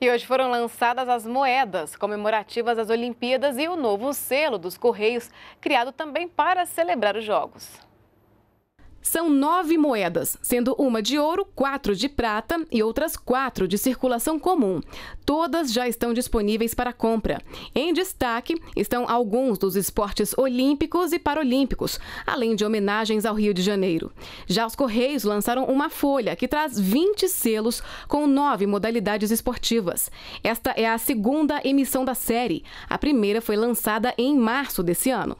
E hoje foram lançadas as moedas comemorativas às Olimpíadas e o novo selo dos Correios, criado também para celebrar os Jogos. São nove moedas, sendo uma de ouro, quatro de prata e outras quatro de circulação comum. Todas já estão disponíveis para compra. Em destaque estão alguns dos esportes olímpicos e paralímpicos, além de homenagens ao Rio de Janeiro. Já os Correios lançaram uma folha que traz 20 selos com nove modalidades esportivas. Esta é a segunda emissão da série. A primeira foi lançada em março desse ano.